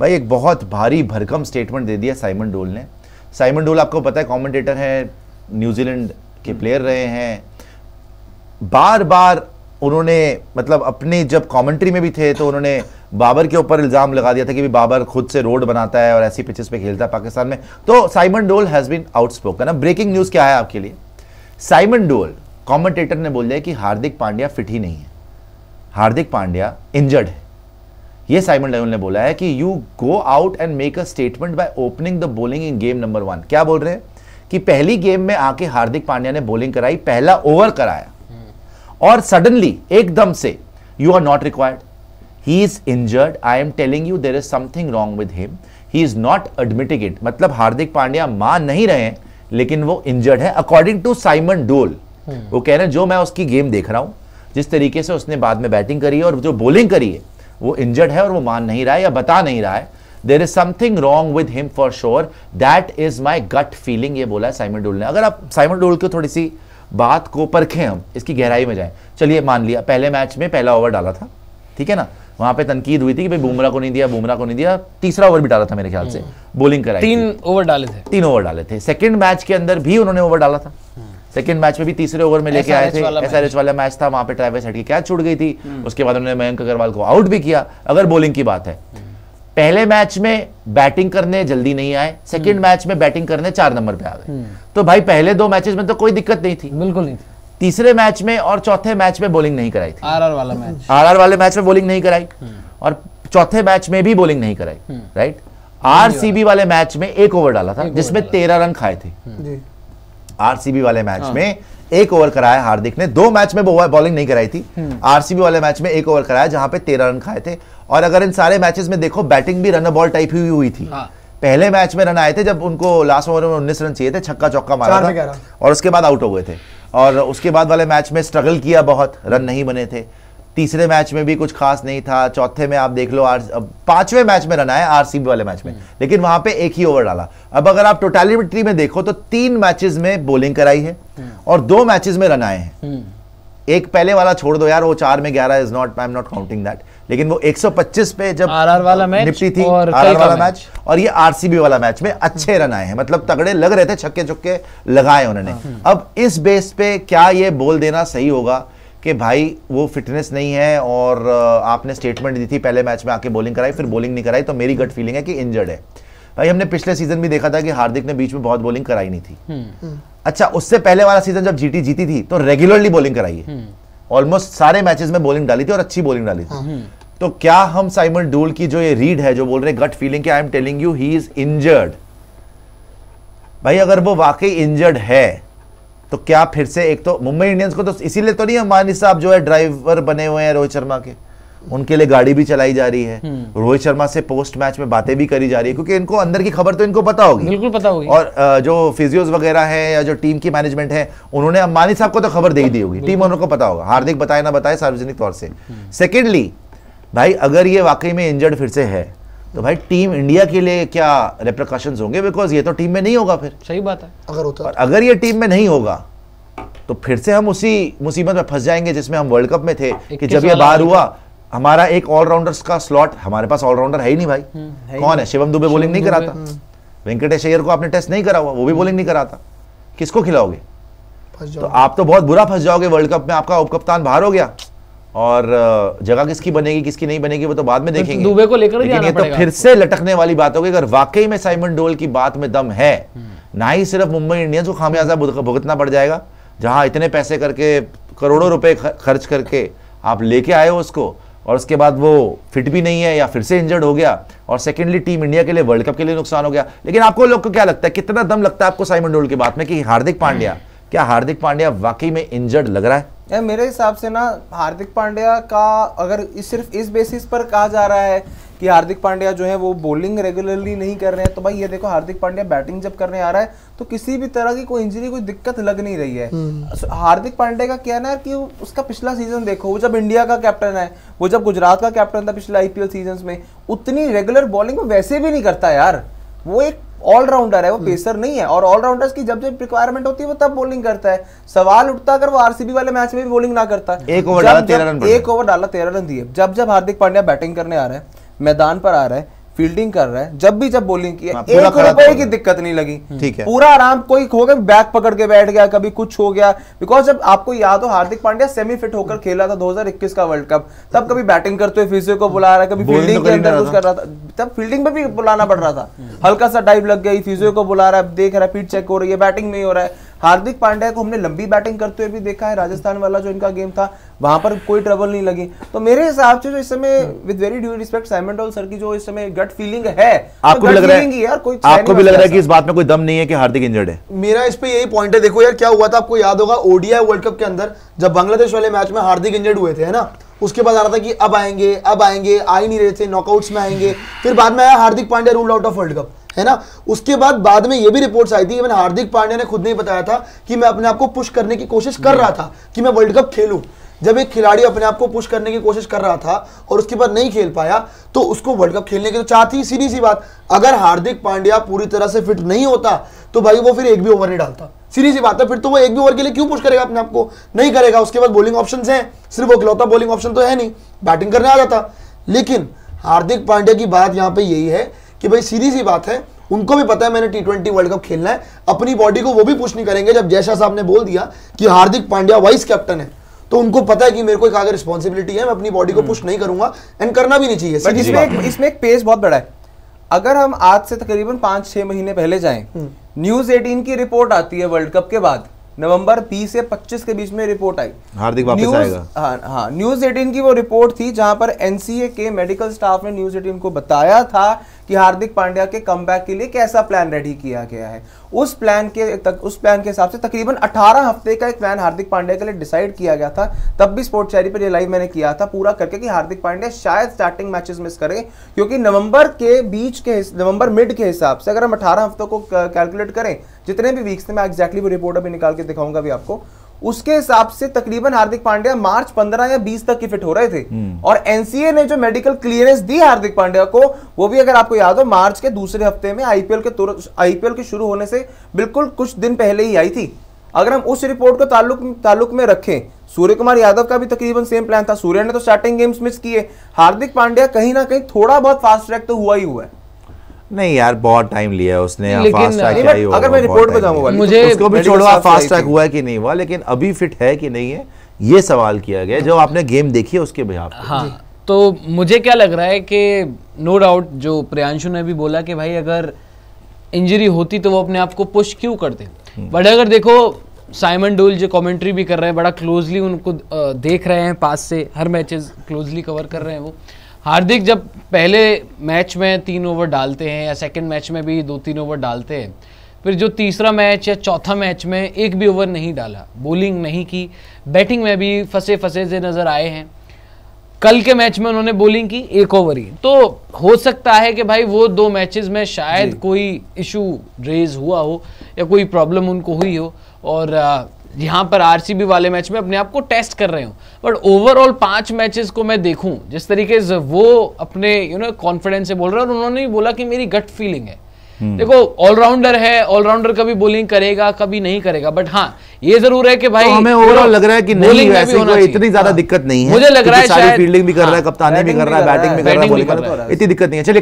भाई एक बहुत भारी भरकम स्टेटमेंट दे दिया साइमन डोल ने साइमन डोल आपको पता है कॉमेंटेटर है न्यूजीलैंड के प्लेयर हम्म। रहे हैं बार बार उन्होंने मतलब अपने जब कमेंट्री में भी थे तो उन्होंने बाबर के ऊपर इल्ज़ाम लगा दिया था कि भी बाबर खुद से रोड बनाता है और ऐसी पिचेस पे खेलता है पाकिस्तान में तो Simon Doull has been outspoken अब ब्रेकिंग न्यूज़ क्या है आपके लिए साइमन डोल कॉमेंटेटर ने बोल दिया कि हार्दिक पांड्या फिट ही नहीं है हार्दिक पांड्या इंजर्ड है ये साइमन डेवल ने बोला है कि you go out and make a statement by opening the bowling in game number one क्या बोल रहे हैं कि पहली गेम में आके हार्दिक पांड्या ने बोलिंग कराई पहला ओवर कराया और सडनली एकदम से you are not required he is injured I am telling you there is something wrong with him he is not admitting it मतलब हार्दिक पांड्या मान नहीं रहे लेकिन वो इंजर्ड है अकॉर्डिंग टू साइमन डोल वो कह रहे हैं जो मैं उसकी गेम देख रहा हूं जिस तरीके से उसने बाद में बैटिंग करी है और जो बॉलिंग करी है वो इंजर्ड है और वो मान नहीं रहा है या बता नहीं रहा है there is something wrong with him for sure that is my gut feeling ये बोला है साइमन डोल ने अगर आप साइमन डोल को थोड़ी सी बात को परखें हम इसकी गहराई में जाएं चलिए मान लिया पहले मैच में पहला ओवर डाला था ठीक है ना वहां पे तनकीद हुई थी कि भाई बुमरा को नहीं दिया बुमरा को नहीं दिया तीसरा ओवर भी डाला था मेरे ख्याल से बॉलिंग हम्म। कराई तीन ओवर डाले थे तीन ओवर डाले थे सेकंड मैच के अंदर भी उन्होंने ओवर डाला था हम्म। सेकेंड मैच में भी तीसरे ओवर में लेके आए थे एस वाला मैच था वहां पे ट्रेविस हेड की कैच छूट गई थी हम्म। उसके बाद उन्होंने मयंक अग्रवाल को आउट भी किया अगर बॉलिंग की बात है हम्म। पहले मैच में बैटिंग करने जल्दी नहीं आए सेकंड मैच हम्म। में बैटिंग करने चार नंबर पे आ गए तो भाई पहले दो मैचेस में तो कोई दिक्कत नहीं थी बिल्कुल नहीं तीसरे मैच में और चौथे मैच में बॉलिंग नहीं कराई थी आरआर वाला मैच आरआर वाले मैच में बॉलिंग नहीं कराई और चौथे मैच में भी बॉलिंग नहीं कराई राइट आरसीबी वाले मैच में एक ओवर डाला था जिसमें तेरह रन खाए थे आरसीबी वाले मैच हाँ। में एक ओवर कराया हार्दिक ने दो मैच में वो बॉलिंग नहीं कराई थी आरसीबी हम्म। वाले मैच में एक ओवर कराया जहां पे तेरह रन खाए थे और अगर इन सारे मैचेस में देखो बैटिंग भी रन बॉल टाइप ही हुई थी हाँ। पहले मैच में रन आए थे जब उनको लास्ट ओवर में उन्नीस रन चाहिए थे छक्का चौका मारा था और उसके बाद आउट हो गए थे और उसके बाद वाले मैच में स्ट्रगल किया बहुत रन नहीं बने थे तीसरे मैच में भी कुछ खास नहीं था चौथे में आप देख लो आर पांचवें मैच में रन आए आरसीबी वाले मैच में हम्म। लेकिन वहां पे एक ही ओवर डाला अब अगर आप टोटलिटी में देखो तो तीन मैचेस में बोलिंग कराई है हम्म। और दो मैचेस में रन आए हैं हम्म। एक पहले वाला छोड़ दो यार वो चार में ग्यारह is not I am not counting that लेकिन वो 125 पे जब आरआर वाला मैच निपटी थी आरआर वाला मैच और ये आरसीबी वाला मैच में अच्छे रन आए हैं मतलब तगड़े लग रहे थे छक्के चुक्के लगाए उन्होंने हाँ। अब इस बेस पे क्या ये बोल देना सही होगा कि भाई वो फिटनेस नहीं है और आपने स्टेटमेंट दी थी पहले मैच में आके बॉलिंग कराई फिर बॉलिंग नहीं कराई तो मेरी गट फीलिंग है कि इंजर्ड है भाई हमने पिछले सीजन भी देखा था कि हार्दिक ने बीच में बहुत बॉलिंग कराई नहीं थी हम्म। हम्म। अच्छा उससे पहले वाला सीजन जब जीटी जीती थी तो रेगुलरली बॉलिंग कराई है ऑलमोस्ट हम्म। सारे मैचेस में बॉलिंग डाली थी और अच्छी बॉलिंग डाली थी हाँ। तो क्या हम साइमन डूल की जो ये रीड है जो बोल रहे gut feeling I am telling you he is injured भाई अगर वो वाकई इंजर्ड है तो क्या फिर से एक तो मुंबई इंडियंस को तो इसीलिए तो नहीं अंबानी साहब जो है ड्राइवर बने हुए हैं रोहित शर्मा के उनके लिए गाड़ी भी चलाई जा रही है हम्म। रोहित शर्मा से पोस्ट मैच में बातें भी करी जा रही है क्योंकि इनको अंदर की खबर तो इनको पता होगी बिल्कुल पता होगी और जो फिजियोज वगैरह है या जो टीम की मैनेजमेंट है उन्होंने अंबानी साहब को तो खबर दे ही दी होगी टीम ओनर को पता होगा हार्दिक बताए ना बताए सार्वजनिक तौर से सेकेंडली हम्म। भाई अगर ये वाकई में इंजर्ड फिर से है तो भाई टीम इंडिया के लिए क्या रेप्रिकॉशन होंगे बिकॉज ये तो टीम में नहीं होगा फिर सही बात है अगर होता है अगर ये टीम में नहीं होगा तो फिर से हम उसी मुसीबत में फंस जाएंगे जिसमें हम वर्ल्ड कप में थे कि जब ये बाहर हुआ हमारा एक ऑलराउंडर का स्लॉट हमारे पास ऑलराउंडर है ही नहीं भाई हम्म, है कौन है शिवम दुबे बॉलिंग नहीं कराता हम्म। वेंकटेश अयर को आपने टेस्ट नहीं करा हुआ वो भी बॉलिंग नहीं कराता किसको खिलाओगे तो आप तो बहुत बुरा फंस जाओगे वर्ल्ड कप में आपका उपकप्तान बाहर हो गया और जगह किसकी बनेगी किसकी नहीं बनेगी वो तो बाद में तो देखेंगे दुबे को लेकर लेकिन ये तो फिर से लटकने वाली बात होगी अगर वाकई में साइमन डोल की बात में दम है हम्म। ना ही सिर्फ मुंबई इंडियंस को खामियाजा हम्म। भुगतना पड़ जाएगा जहां इतने पैसे करके करोड़ों रुपए खर्च करके आप लेके आए हो उसको और उसके बाद वो फिट भी नहीं है या फिर से इंजर्ड हो गया और सेकेंडली टीम इंडिया के लिए वर्ल्ड कप के लिए नुकसान हो गया लेकिन आपको लोग को क्या लगता है कितना दम लगता है आपको साइमन डोल की बात में कि हार्दिक पांड्या हम्म। क्या हार्दिक पांड्या वाकई में इंजर्ड लग रहा है यार मेरे हिसाब से ना हार्दिक पांड्या का अगर इस सिर्फ इस बेसिस पर कहा जा रहा है कि हार्दिक पांड्या जो है वो बॉलिंग रेगुलरली नहीं कर रहे हैं तो भाई ये देखो हार्दिक पांड्या बैटिंग जब करने आ रहा है तो किसी भी तरह की कोई इंजरी कोई दिक्कत लग नहीं रही है हम्म। हार्दिक पांड्या का कहना है कि उसका पिछला सीजन देखो वो जब इंडिया का कैप्टन है वो जब गुजरात का कैप्टन था पिछले आईपीएल सीजन में उतनी रेगुलर बॉलिंग वैसे भी नहीं करता यार वो एक ऑलराउंडर है वो पेसर नहीं है और ऑलराउंडर्स की जब जब रिक्वायरमेंट होती है वो तब बॉलिंग करता है सवाल उठता अगर वो आरसीबी वाले मैच में भी बॉलिंग ना करता एक ओवर डाला तेरह रन एक ओवर डाला तेरह रन दिए जब जब हार्दिक पांड्या बैटिंग करने आ रहा है मैदान पर आ रहा है फील्डिंग कर रहा है जब भी जब बॉलिंग की हाँ, एक रुपए की दिक्कत नहीं लगी हम्म। ठीक है पूरा आराम कोई हो गया बैक पकड़ के बैठ गया कभी कुछ हो गया बिकॉज जब आपको याद हो तो हार्दिक पांड्या सेमी फिट होकर खेला था 2021 का वर्ल्ड कप तब कभी बैटिंग करते हुए फिजियो को बुला रहा है कभी फील्डिंग तो के अंदर कुछ कर रहा था तब फील्डिंग में भी बुलाना पड़ रहा था हम्म। हल्का सा डाइव लग गई फिजियो को बुला रहा है देख रहा है पीठ चेक हो रही है बैटिंग नहीं हो रहा है हार्दिक पांड्या को हमने लंबी बैटिंग करते हुए भी देखा है राजस्थान वाला जो इनका गेम था वहां पर कोई ट्रबल नहीं लगी तो मेरे हिसाब से जो इस समय with very due respect Simon Doull sir की जो इस समय गट फीलिंग है तो आपको तो लग रहा है यार कोई आपको भी लग रहा है कि इस बात में कोई दम नहीं है कि हार्दिक इंजर्ड है मेरा इस पे यही पॉइंट है देखो यार क्या हुआ था आपको याद होगा ओडीआई वर्ल्ड कप के अंदर जब बांग्लादेश वाले मैच में हार्दिक इंजर्ड हुए थे है ना उसके बाद आ रहा था कि अब आएंगे अब आएंगे आ ही नहीं रहे थे नॉकआउट्स में आएंगे फिर बाद में आया Hardik Pandya rule out of World Cup है ना उसके बाद बाद में ये भी रिपोर्ट्स आई थी मैंने हार्दिक पांड्या ने खुद नहीं बताया था कि मैं अपने आप को पुश करने की कोशिश कर रहा था कि मैं वर्ल्ड कप खेलूं जब एक खिलाड़ी अपने आप को पुश करने की कोशिश कर रहा था और उसके बाद नहीं खेल पाया तो उसको वर्ल्ड कप खेलने की तो चाहती सीधी सी बात अगर हार्दिक पांड्या पूरी तरह से फिट नहीं होता तो भाई वो फिर एक भी ओवर नहीं डालता सीधी सी बात है फिर तो वो एक भी ओवर के लिए क्यों पुश करेगा अपने आप को नहीं करेगा उसके बाद बॉलिंग ऑप्शन है सिर्फ वो खिलौता बॉलिंग ऑप्शन तो है नहीं बैटिंग करने आ जाता लेकिन हार्दिक पांड्या की बात यहाँ पे यही है कि भाई सीधी सी बात है उनको भी पता है मैंने टी ट्वेंटी वर्ल्ड कप खेलना है अपनी बॉडी को वो भी पुश नहीं करेंगे जब जैशा साहब ने बोल दिया कि हार्दिक पांड्या वाइस कैप्टन है तो उनको पता है कि मेरे को एक आगे रिस्पॉन्सिबिलिटी है मैं अपनी बॉडी को पुश हम्म। नहीं करूंगा एंड करना भी नहीं चाहिए इसमें एक इसमें एक पेस बहुत बड़ा है अगर हम आज से तकरीबन पांच छह महीने पहले जाएं न्यूज हम्म। एटीन की रिपोर्ट आती है वर्ल्ड कप के बाद नवंबर 20 से 25 के बीच में रिपोर्ट आई हार्दिक वापस न्यूज, आएगा हाँ हाँ न्यूज 18 की वो रिपोर्ट थी जहां पर एनसीए के मेडिकल स्टाफ ने न्यूज एटीन को बताया था कि हार्दिक पांड्या के कम के लिए कैसा प्लान रेडी किया गया है उस प्लान के तक उस प्लान के हिसाब से तकरीबन 18 हफ्ते का एक प्लान हार्दिक पांड्या के लिए डिसाइड किया गया था तब भी स्पोर्ट्स चैरी पर ये लाइव मैंने किया था पूरा करके कि हार्दिक पांड्या शायद स्टार्टिंग मैचेस मिस करें क्योंकि नवंबर के बीच के नवंबर मिड के हिसाब से अगर हम अठारह हफ्तों को कैलकुलेट करें जितने भी वीक्स थे मैं एग्जैक्टली वो रिपोर्ट अभी निकाल के दिखाऊंगा भी आपको उसके हिसाब से तकरीबन हार्दिक पांड्या मार्च 15 या 20 तक की फिट हो रहे थे हम्म। और एनसीए ने जो मेडिकल क्लियरेंस दी हार्दिक पांड्या को वो भी अगर आपको याद हो मार्च के दूसरे हफ्ते में आईपीएल के आईपीएल के शुरू होने से बिल्कुल कुछ दिन पहले ही आई थी अगर हम उस रिपोर्ट को ताल्लुक ताल्लुक में रखें सूर्य कुमार यादव का भी तकरीबन सेम प्लान था सूर्य ने तो स्टार्टिंग गेम्स मिस किए हार्दिक पांड्या कहीं ना कहीं थोड़ा बहुत फास्ट ट्रैक तो हुआ ही हुआ है नहीं यार बहुत टाइम लिया है उसने फास्ट ट्रैक क्या ही अगर मैं रिपोर्ट बताऊं मुझे तो उसको भी छोड़ो फास्ट ट्रैक हुआ कि नहीं हुआ लेकिन अभी फिट है कि नहीं है ये सवाल किया गया जो आपने गेम देखी है उसके बिहार हाँ तो मुझे क्या लग रहा है कि नो डाउट जो प्रियांशु ने भी बोला कि भाई अगर इंजरी होती तो वो अपने आप को पुश क्यों करते हम्म। बट अगर देखो साइमन डोल जो कमेंट्री भी कर रहे हैं बड़ा क्लोजली उनको देख रहे हैं पास से हर मैचेस क्लोजली कवर कर रहे हैं वो हार्दिक जब पहले मैच में तीन ओवर डालते हैं या सेकंड मैच में भी दो तीन ओवर डालते हैं फिर जो तीसरा मैच या चौथा मैच में एक भी ओवर नहीं डाला बॉलिंग नहीं की बैटिंग में भी फंसे फंसे से नज़र आए हैं कल के मैच में उन्होंने बॉलिंग की एक ओवर ही तो हो सकता है कि भाई वो दो मैचेस में शायद कोई इशू रेज हुआ हो या कोई प्रॉब्लम उनको हुई हो और यहाँ पर आरसीबी वाले मैच में अपने आप को टेस्ट कर रहे हो बट ओवरऑल पांच मैचेस को मैं देखूं जिस तरीके से वो अपने यू नो कॉन्फिडेंस से बोल रहे हैं और उन्होंने भी बोला कि मेरी गट फीलिंग है हम्म। देखो ऑलराउंडर है ऑलराउंडर कभी बॉलिंग करेगा कभी नहीं करेगा बट हाँ ये जरूर है कि भाई तो हमें ओवरऑल लग रहा है कि नहीं वैसे कोई इतनी ज्यादा हाँ। दिक्कत नहीं है मुझे लग रहा है फील्डिंग भी कर रहा है हाँ, कप्तानी भी कर रहा है बैटिंग भी कर रहा है इतनी दिक्कत नहीं है चलिए